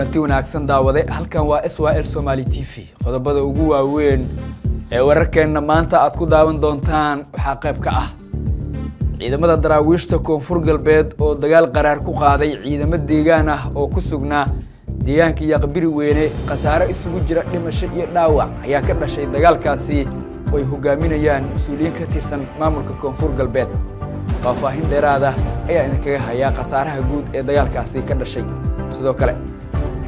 kulanti wanaagsan daawade halkan waa s l somaali t v qodobada ugu waaweyn ee wararkeenna maanta aad ku daawan doontaan waxaa qayb ka ah ciidamada daraawiishta koonfur galbeed oo dagaal qaraar ku qaaday ciidamo deegaan ah oo ku sugnaa deegaanka yaqbiri weyne khasaaro isugu jira dhimasho iyo dhaawac ayaa ka dhashay dagaalkaasi oo ay hogaaminayaan mas-uuliyiin ka tirsan maamulka koonfur galbeed faahfaahin dheeraada ah ayaa idinkaga hayaa khasaaraha guud ee dagaalkaasi ka dhashay sidoo kale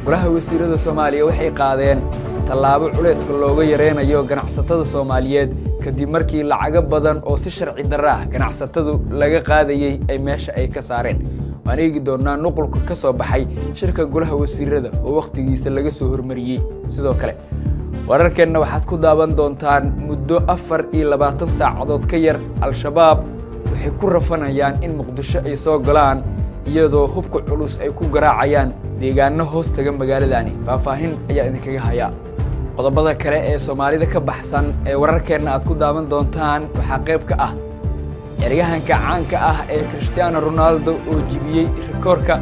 golaha wasiirada soomaaliya waxay qaadeen tallaabo culayska looga yareynayo ganacsatada soomaaliyeed kadib markii lacago badan oo si sharci darra ah ganacsatadu laga qaadayey ay meesha ay ka saareen waan eegi doonnaa nuqulka ka soo baxay shirka golaha wasiirada oo wakhtigiisa laga soo hormariyey sidoo kale wararkeenna waxaad ku daaban doontaan muddo afar iyo labaatan saacadood ka yar al-shabaab waxay ku rafanayaan in muqdisho ay soo galaan iyadoo hubka culus ay ku garaacayaan deegaano hoos taga magaaladani faahfaahin ayaa idinkaga hayaa qodobada kale ee soomaalida ka baxsan ee wararkeenna aad ku daawan doontaan waxaa qayb ka ah eryahanka caanka ah ee christiaano ronaldo oo jibiyey rikoorka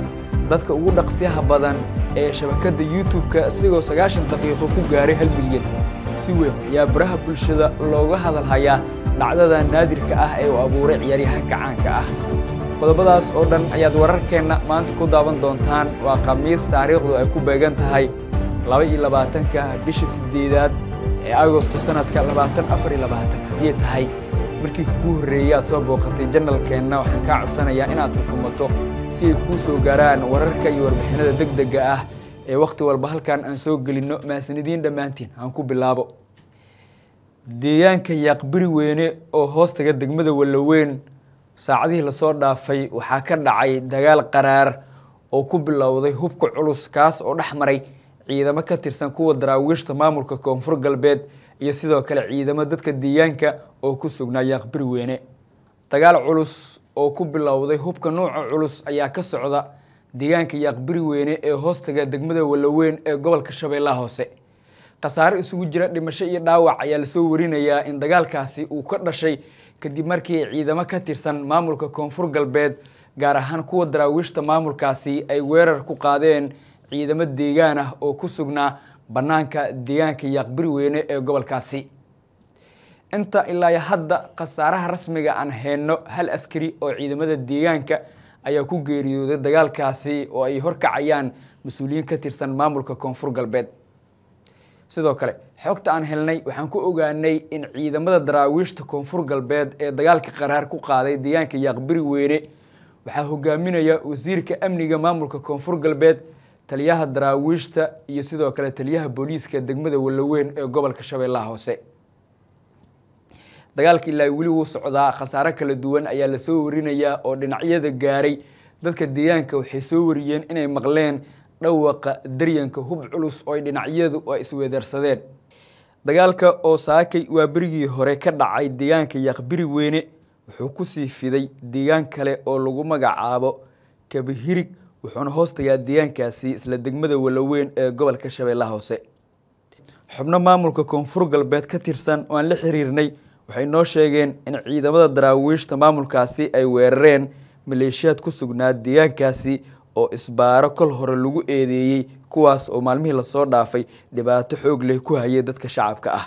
dadka ugu dhaqsyaha badan ee shabakadda youtub-ka isagoo sagaashan daqiiqo ku gaaray hal milyan si weyn ayaa baraha bulshada looga hadal hayaa dhacdada naadirka ah ee uu abuuray ciyaaryahanka caanka ah qodobadaas oo dhan ayaad wararkeenna maanta ku daaban doontaan waa khamiis taariikhdu ay ku beegan tahay laba iyo labaatanka bisha sideedaad ee agosto sanadka labaatan afar iyo labaatan haddii tahay markii kuu horreeyey aad soo booqatay janalkeenna waxaan kaa codsanayaa inaad xukumato si ay kuu soo gaaraan wararka iyo warbixinada deg degga ah ee wakhti walba halkan aan soo gelinno mahasanidiin dhammaantiin aan ku bilaabo deegaanka yaaqbiri weyne oo hoostaga degmada walloweyn saacadihii lasoo dhaafay waxaa ka dhacay dagaal qaraar oo ku bilowday hubka culus kaas oo dhex maray ciidamo ka tirsan kuwa daraawiishta maamulka koonfur galbeed iyo sidoo kale ciidamo dadka deegaanka oo ku sugnaa weyne dagaal culus oo ku bilowday hubka nuuca culus ayaa ka socda deegaanka yaaqbirweyne ee hoostaga degmada walloweyn ee gobolka shabeellaha hoose khasaare isugu jira dhimasho iyo dhaawac ayaa lasoo warinayaa in dagaalkaasi uu ka dhashay kadib markii ciidamo ka tirsan maamulka koonfur galbeed gaar ahaan kuwa daraawiishta maamulkaasi ay weerar ku qaadeen ciidamo deegaan ah oo ku sugnaa bannaanka deegaanka yaaqbiri ee gobolkaasi inta ilaa hadda khasaaraha rasmiga aan heenno hal askari oo ciidamada deegaanka ayaa ku geeriyooday dagaalkaasi oo ay horkacayaan mas-uuliyiin ka tirsan maamulka koonfur galbeed sidoo kale xogta aan helnay waxaan ku ogaanay in ciidamada daraawiishta koonfur galbeed ee dagaalka qaraar ku qaaday deegaanka yaaqbiri weyne waxaa hogaaminaya wasiirka amniga maamulka koonfur galbeed taliyaha daraawiishta iyo sidoo kale taliyaha booliiska degmada walloweyn ee gobolka shabeellaha hoose dagaalka ilaa weli wuu socdaa khasaare kala duwan ayaa lasoo warinayaa oo dhinacyada gaaray dadka deegaanka waxay soo wariyeen inay maqleen dhawaqa daryanka hub culus oo ay dhinacyadu ay isweedarsadeen dagaalka oo saakay waa berigii hore ka dhacay deegaanka yaqbiri weyne wuxuu kusii fiday deegaan kale oo lagu magacaabo kabahirig wuxuuna hoostagaa deegaankaasi isla degmada walaweyn ee gobolka shabeellaha hoose xubno maamulka koonfur galbeed ka tirsan oo aan la xiriirnay waxay noo sheegeen in ciidamada daraawiishta maamulkaasi ay weerareen maleeshiyaad ku sugnaa deegaankaasi oo isbaaro kol hore lagu eedeeyey kuwaas oo maalmihii lasoo dhaafay dhibaato xoog leh ku hayay dadka shacabka ah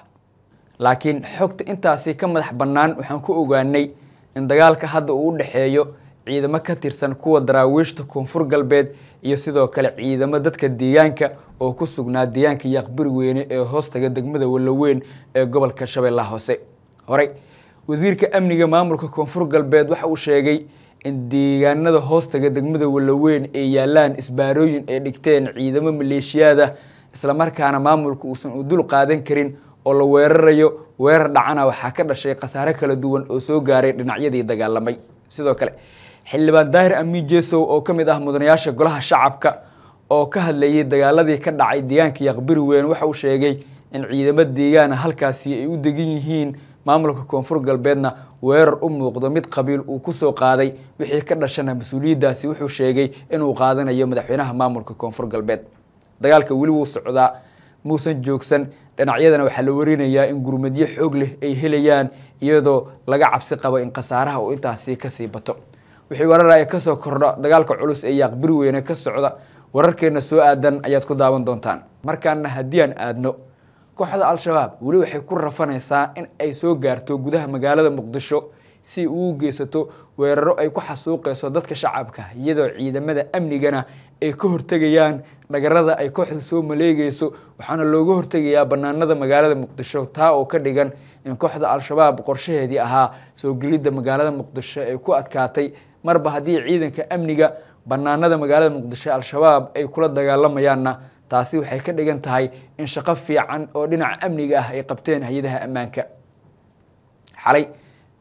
laakiin xogta intaasi ka madax bannaan waxaan ku ogaanay in dagaalka hadda uu u dhexeeyo ciidamo ka tirsan kuwa daraawiishta koonfur galbeed iyo sidoo kale ciidamo dadka deegaanka oo ku sugnaa deegaanka yaaqbari weyne ee hoostaga degmada walloweyn ee gobolka shabeellaha hoose horey wasiirka amniga maamulka koonfur galbeed waxa uu sheegay in deegaanada hoostaga degmada walloweyn ay yaallaan isbaarooyin ay dhigteen ciidamo maleeshiyaada islamarkaana maamulka uusan u dul qaadan karin oo la weerarayo weerar dhacana waxaa ka dhashay khasaare kala duwan oo soo gaaray dhinacyadii dagaalamay sidoo kale xildhibaan daahir amiin jeesow oo ka mid ah mudanayaasha golaha shacabka oo ka hadlayay dagaaladii ka dhacay deegaanka yaqbiri weyn waxa uu sheegay in ciidamo deegaana halkaasi ay u degan yihiin maamulka koonfur galbeedna weerar u muuqdo mid qabiil uu ku soo qaaday wixii ka dhashana mas-uuliyaddaasi wuxuu sheegay inuu qaadanayo madaxweynaha maamulka koonfur galbeed dagaalka weli wuu socdaa muusan joogsan dhinacyadana waxaa la warinayaa in gurmadyo xoog leh ay helayaan iyadoo laga cabsi qabo in khasaaraha uu intaasi kasii bato wixii wararaya kasoo kordha dagaalka culus ee yaaqbir weyne ka socda wararkeenna soo aadan ayaad ku daawan doontaan markaana haddii aan aadno kooxda al-shabaab weli waxay ku rafanaysaa in ay soo gaarto gudaha magaalada muqdisho si uu geysato weeraro ay ku xasuuqayso dadka shacabka iyadoo ciidamada amnigana ay ka hortegayaan dhagarada ay kooxda soo maleegayso waxaana looga hortegayaa bannaanada magaalada muqdisho taa oo ka dhigan in kooxda al-shabaab qorshaheedii ahaa soo gelidda magaalada muqdisho ay ku adkaatay marba haddii ciidanka amniga bannaanada magaalada muqdisho al-shabaab ay kula dagaalamayaanna taasi waxay ka dhigan tahay in shaqo fiican oo dhinaca amniga ah ay qabteen hay-adaha ammaanka xalay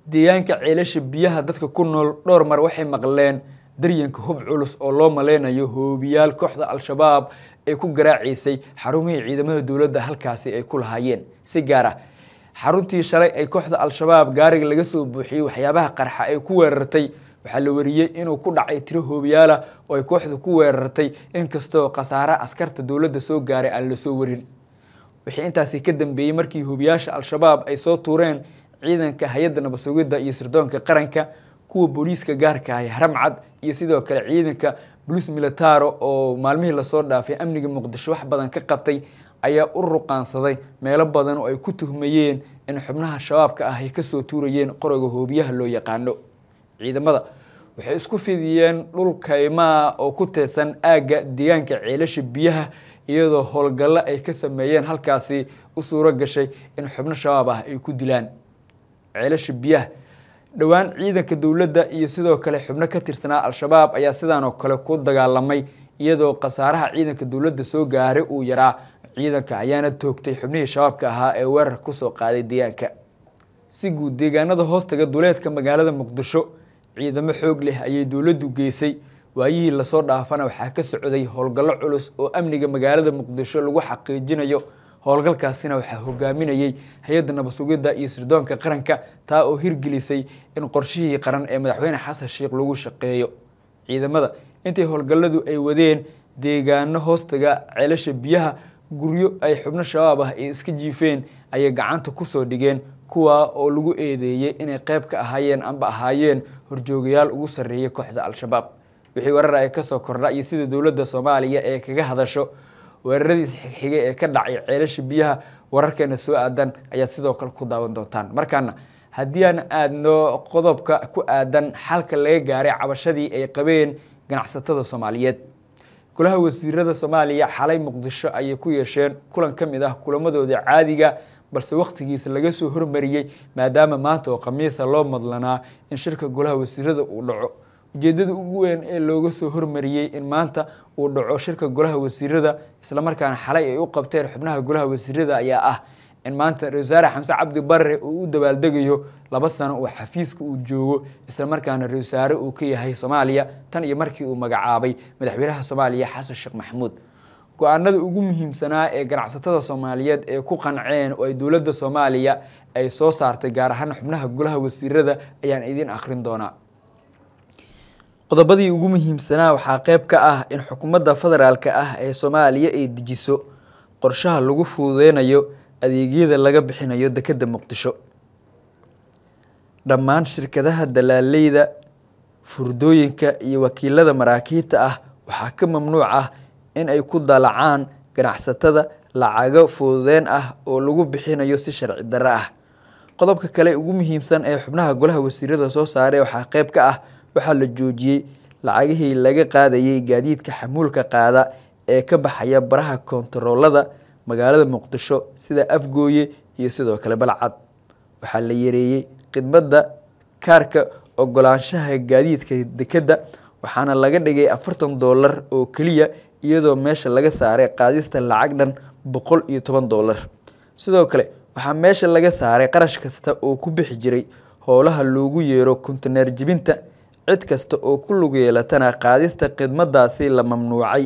deegaanka ceelasha biyaha dadka ku nool dhowr mar waxay maqleen daryanka hub culus oo loo maleynayo hoobiyaal kooxda al-shabaab ay ku garaacaysay xarumihii ciidamada dowladda halkaasi ay ku lahaayeen si gaar ah xaruntii shalay ay kooxda al-shabaab gaariga laga soo buuxiyey waxyaabaha qarxa ay ku weerartay waxaa la wariyey inuu ku dhacay tiro hoobiyaala oo ay kooxdu ku weerartay inkastoo khasaare askarta dowladda soo gaaray aan la soo warin wixii intaasi ka dambeeyey markii hoobiyaasha al-shabaab ay soo tuureen ciidanka hay-adda nabadsugidda iyo sirdoonka qaranka kuwa booliiska gaarka ah haramcad iyo sidoo kale ciidanka bulis militaro oo maalmihii lasoo dhaafay amniga muqdisho wax badan ka qabtay ayaa u ruqaansaday meelo badan oo ay ku tuhmayeen in xubnaha shabaabka ah ay kasoo tuurayeen qoroga hoobiyaha loo yaqaano ciidamada waxay isku fidiyeen dhul kaymaa oo ku teesan aagga deegaanka ceelasha biyaha iyadoo howlgallo ay ka sameeyeen halkaasi u suuro gashay in xubno shabaab ah ay ku dilaan ceelasha biyaha dhowaan ciidanka dowladda iyo sidoo kale xubno ka tirsanaa al-shabaab ayaa sidaan oo kale ku dagaalamay iyadoo khasaaraha ciidanka dowladda soo gaaray uu yaraa ciidanka ayaana toogtay xubnihii shabaabka ahaa ee weerar kusoo qaaday deegaanka si guud deegaanada hoostaga duleedka magaalada muqdisho ciidamo xoog leh ayay dowladdu geysay waayihii lasoo dhaafana waxaa ka socday howlgallo culus oo amniga magaalada muqdisho lagu xaqiijinayo howlgalkaasina waxaa hogaaminayey hay-adda nabadsugidda iyo sirdoonka qaranka taa oo hirgelisay in qorshihii qaran ee madaxweyne xasan sheekh lagu shaqeeyo ciidamada intay howlgalladu ay wadeen deegaano hoostaga ceelasha biyaha guryo ay xubno shabaab ah ay iska jiifeen ayay gacanta kusoo dhigeen kuwaa oo lagu eedeeyey inay qeyb ka ahaayeen amba ahaayeen horjoogayaal ugu sarreeyay kooxda al-shabaab wixii weerar ay kasoo kordha iyo sida dowladda soomaaliya ee kaga hadasho weeraradiis xigxiga ee ka dhacay ceelasha biyaha wararkeena soo aadan ayaad sidoo kale ku daawan doontaan markaana haddii aan aadno qodobka ku aadan xalka laga gaaray cabashadii ay qabeen ganacsatada soomaaliyeed golaha wasiirada soomaaliya xalay muqdisho ayay ku yeesheen kulan ka mid ah kulamadooda caadiga balse waktigiisa laga soo hormariyey maadaama maanta oo khamiisa loo madlanaa in shirka golaha wasiirada uu dhaco ujeedada ugu weyn ee looga soo hormariyey in maanta uu dhaco shirka golaha wasiirada islamarkaana xalay ay u qabteen xubnaha golaha wasiirada ayaa ah in maanta ra wasaare xamse cabdi barre uu u dabaaldegayo laba sano uu xafiiska uu joogo islamarkaana ra-iisaare uu ka yahay soomaaliya tan iyo markii uu magacaabay madaxweynaha soomaaliya xasan sheekh maxamuud go-aanada ugu muhiimsanaa ee ganacsatada soomaaliyeed ee ku qanceen oo ay dowladda soomaaliya ay soo saartay gaar ahaan xubnaha golaha wasiirada ayaan idiin akhrin doonaa qodobadii ugu muhiimsanaa waxaa qeyb ka ah in xukuumadda federaalka ah ee soomaaliya ay dejiso qorshaha lagu fududeynayo adeegyada laga bixinayo dekedda muqdisho dhammaan shirkadaha dalaaleyda furdooyinka iyo wakiilada maraakiibta ah waxaa ka mamnuuc ah in ay ku dalacaan ganacsatada lacago fududeen ah oo lagu bixinayo si sharci darro ah qodobka kale ugu muhiimsan ee xubnaha golaha wasiirada soo saaray waxaa qeyb ka ah waxaa la joojiyey lacagihii laga qaadayay gaadiidka xamuulka qaada ee ka baxaya baraha kontaroolada magaalada muqdisho sida afgooye iyo sidoo kale balcad waxaa la yareeyey khidmadda kaarka ogolaanshaha gaadiidka dekedda waxaana laga dhigay afartan doolar oo keliya iyadoo meesha laga saaray qaadista lacag dhan boqol iyo toban dollar sidoo kale waxaa meesha laga saaray qarash kasta oo ku bixi jiray howlaha loogu yeero kontineer jibinta cid kasta oo ku lug yeelatana qaadista khidmadaasi la mamnuucay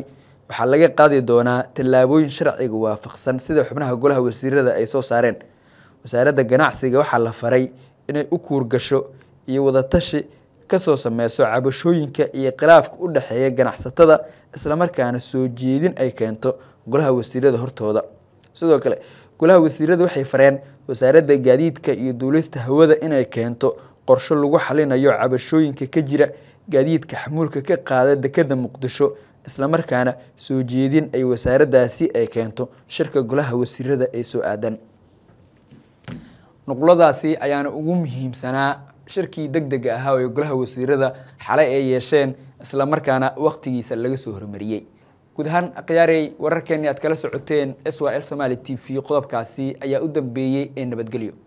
waxaa laga qaadi doonaa tallaabooyin sharciga waafaqsan sida xubnaha golaha wasiirada ay soo saareen wasaaradda ganacsiga waxaa la faray inay u kuurgasho iyo wadatashi kasoo sameyso cabashooyinka iyo khilaafka u dhexeeya ganacsatada islamarkaana soo jeedin ay keento golaha wasiirada hortooda sidoo kale golaha wasiirada waxay fareen wasaaradda gaadiidka iyo duulista hawada inay keento qorsho lagu xalinayo cabashooyinka ka jira gaadiidka xamuulka ka qaada dekeda muqdisho islamarkaana soo jeedin ay wasaaraddaasi ay keento shirka golaha wasiirada ee soo aadan nuquladaasi ayaana ugu muhiimsanaa shirkii deg dega ahaa ee golaha wasiirada xalay ay yeesheen isla markaana wakhtigiisa laga soo hormariyey guud ahaan akhyaarey wararkeenii aad kala socoteen s y l somaali t v qodobkaasi ayaa u dambeeyey ee nabadgelyo